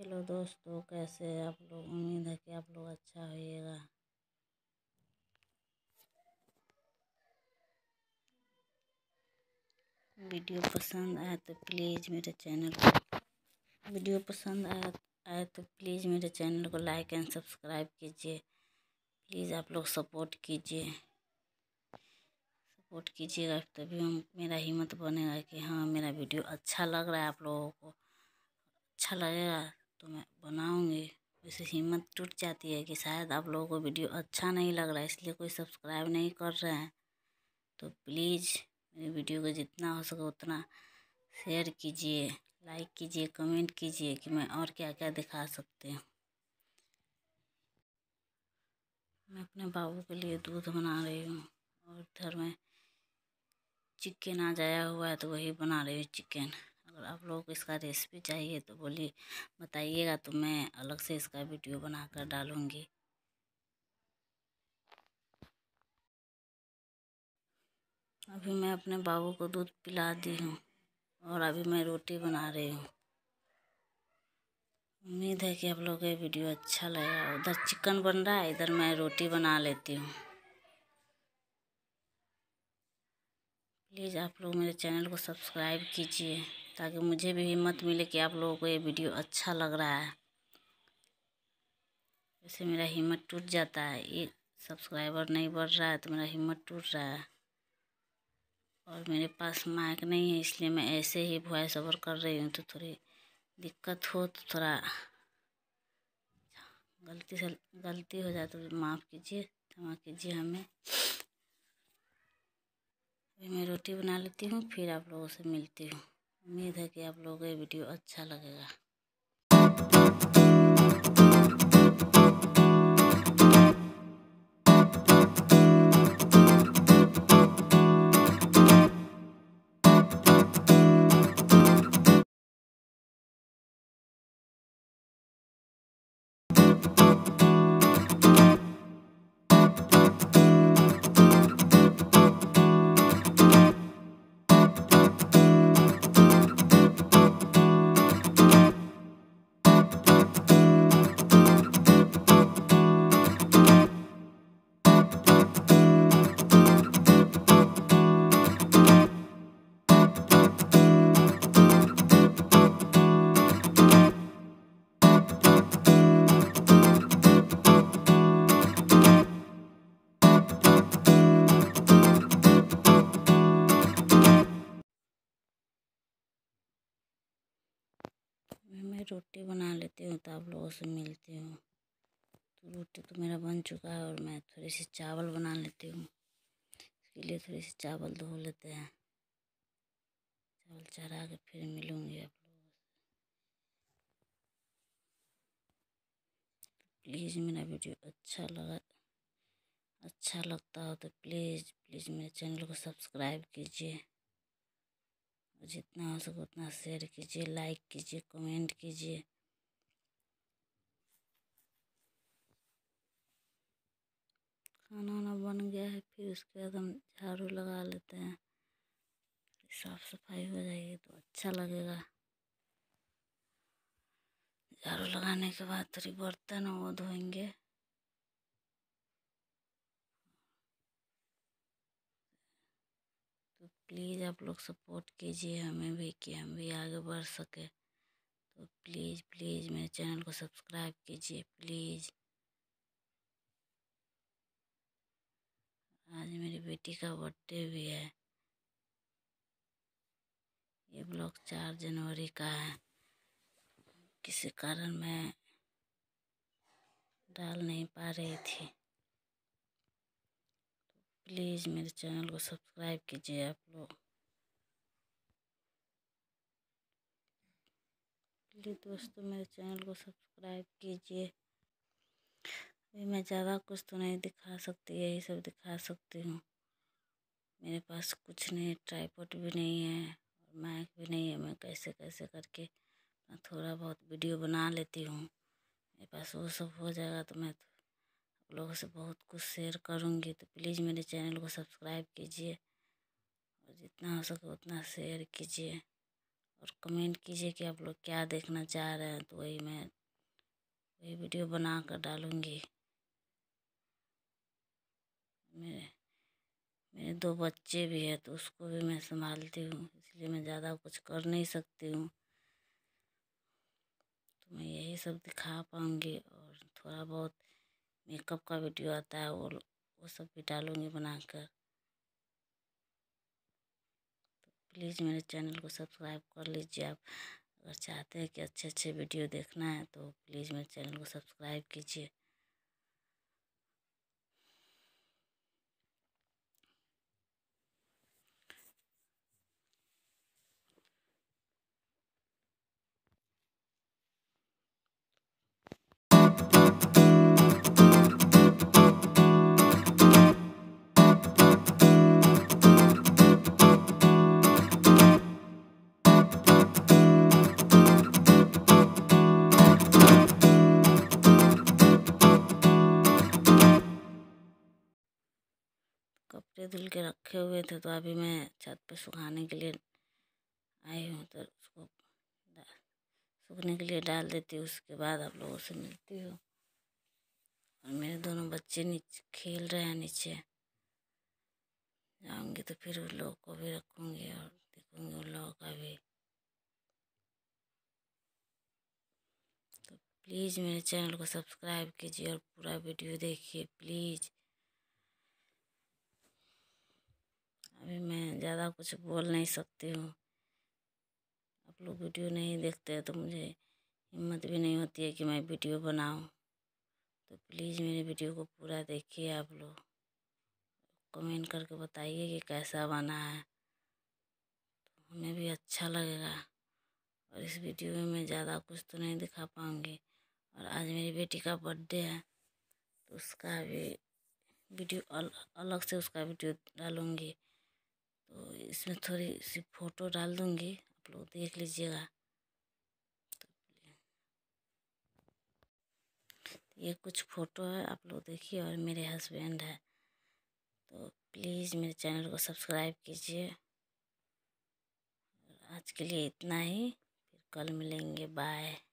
hello दोस्तों कैसे हैं आप लोग उम्मीद है कि आप लोग अच्छा होइएगा वीडियो पसंद आए तो प्लीज़ मेरे चैनल को वीडियो पसंद आए तो प्लीज़ मेरे चैनल को लाइक एंड सब्सक्राइब कीजिए प्लीज़ आप लोग सपोर्ट कीजिए सपोर्ट कीजिएगा तभी हम मेरा हिम्मत बनेगा कि हाँ मेरा वीडियो अच्छा लग रहा है आप लोगों को अच्छा लगेगा तो मैं बनाऊँगी वैसे हिम्मत टूट जाती है कि शायद आप लोगों को वीडियो अच्छा नहीं लग रहा है इसलिए कोई सब्सक्राइब नहीं कर रहे हैं तो प्लीज़ मेरी वीडियो को जितना हो सके उतना शेयर कीजिए लाइक कीजिए कमेंट कीजिए कि मैं और क्या क्या दिखा सकती हूँ मैं अपने बाबू के लिए दूध बना रही हूँ और इधर में चिकन आ जाया हुआ है तो वही बना रही हूँ चिकन अगर आप लोगों को इसका रेसिपी चाहिए तो बोली बताइएगा तो मैं अलग से इसका वीडियो बनाकर डालूँगी अभी मैं अपने बाबू को दूध पिला दी हूँ और अभी मैं रोटी बना रही हूँ उम्मीद है कि आप लोगों को ये वीडियो अच्छा लगेगा उधर चिकन बन रहा है इधर मैं रोटी बना लेती हूँ प्लीज़ आप लोग मेरे चैनल को सब्सक्राइब कीजिए ताकि मुझे भी हिम्मत मिले कि आप लोगों को ये वीडियो अच्छा लग रहा है जैसे मेरा हिम्मत टूट जाता है ये सब्सक्राइबर नहीं बढ़ रहा है तो मेरा हिम्मत टूट रहा है और मेरे पास माइक नहीं है इसलिए मैं ऐसे ही वॉइस ओवर कर रही हूँ तो थोड़ी दिक्कत हो तो थोड़ा गलती से गलती हो जाए तो माफ़ कीजिए क्षमा कीजिए हमें अभी मैं रोटी बना लेती हूँ फिर आप लोगों से मिलती हूँ उम्मीद है कि आप लोगों को ये वीडियो अच्छा लगेगा रोटी बना लेती हूँ तो आप लोगों से मिलती हूँ तो रोटी तो मेरा बन चुका है और मैं थोड़ी सी चावल बना लेती हूँ इसके लिए थोड़ी सी चावल धो लेते हैं चावल चढ़ा के फिर मिलूँगी आप लोगों से प्लीज़ मेरा वीडियो अच्छा लगा अच्छा लगता हो तो प्लीज़ प्लीज़ मेरे चैनल को सब्सक्राइब कीजिए जितना हो सके उतना शेयर कीजिए लाइक कीजिए कमेंट कीजिए खाना वाना बन गया है फिर उसके बाद हम झाड़ू लगा लेते हैं साफ सफाई हो जाएगी तो अच्छा लगेगा झाड़ू लगाने के बाद थोड़ी तो बर्तन वो धोएंगे प्लीज़ आप लोग सपोर्ट कीजिए हमें भी कि हम भी आगे बढ़ सके तो प्लीज़ प्लीज़ मेरे चैनल को सब्सक्राइब कीजिए प्लीज़ आज मेरी बेटी का बर्थडे भी है ये ब्लॉग चार जनवरी का है किसी कारण मैं डाल नहीं पा रही थी प्लीज़ मेरे चैनल को सब्सक्राइब कीजिए आप लोग प्लीज़ दोस्तों मेरे चैनल को सब्सक्राइब कीजिए अभी मैं ज़्यादा कुछ तो नहीं दिखा सकती यही सब दिखा सकती हूँ मेरे पास कुछ नहीं ट्राईपोर्ट भी नहीं है और माइक भी नहीं है मैं कैसे कैसे करके मैं थोड़ा बहुत वीडियो बना लेती हूँ मेरे पास वो सब हो जाएगा तो मैं लोगों से बहुत कुछ शेयर करूँगी तो प्लीज़ मेरे चैनल को सब्सक्राइब कीजिए और जितना हो सके उतना शेयर कीजिए और कमेंट कीजिए कि आप लोग क्या देखना चाह रहे हैं तो वही मैं वही वीडियो बना कर डालूँगी मेरे मेरे दो बच्चे भी हैं तो उसको भी मैं संभालती हूँ इसलिए मैं ज़्यादा कुछ कर नहीं सकती हूँ तो मैं यही सब दिखा पाऊँगी और थोड़ा बहुत मेकअप का वीडियो आता है वो वो सब भी डालूँगी बनाकर तो प्लीज़ मेरे चैनल को सब्सक्राइब कर लीजिए आप अगर चाहते हैं कि अच्छे अच्छे वीडियो देखना है तो प्लीज़ मेरे चैनल को सब्सक्राइब कीजिए धुल के रखे हुए थे तो अभी मैं छत पे सुखाने के लिए आई हूँ तो उसको सूखने के लिए डाल देती हूँ उसके बाद आप लोगों से मिलती हूँ और मेरे दोनों बच्चे नीचे खेल रहे हैं नीचे जाऊँगी तो फिर उन लोगों को भी रखूँगी और देखूँगी उन लोगों का भी तो प्लीज़ मेरे चैनल को सब्सक्राइब कीजिए और पूरा वीडियो देखिए प्लीज़ ज़्यादा कुछ बोल नहीं सकती हूँ आप लोग वीडियो नहीं देखते हैं तो मुझे हिम्मत भी नहीं होती है कि मैं वीडियो बनाऊँ तो प्लीज़ मेरे वीडियो को पूरा देखिए आप लोग कमेंट करके बताइए कि कैसा बना है तो हमें भी अच्छा लगेगा और इस वीडियो में मैं ज़्यादा कुछ तो नहीं दिखा पाऊँगी और आज मेरी बेटी का बर्थडे है तो उसका भी वीडियो अल, अलग से उसका वीडियो डालूँगी तो इसमें थोड़ी सी फ़ोटो डाल दूँगी आप लोग देख लीजिएगा तो ये कुछ फ़ोटो है आप लोग देखिए और मेरे हस्बैंड है तो प्लीज़ मेरे चैनल को सब्सक्राइब कीजिए आज के लिए इतना ही फिर कल मिलेंगे बाय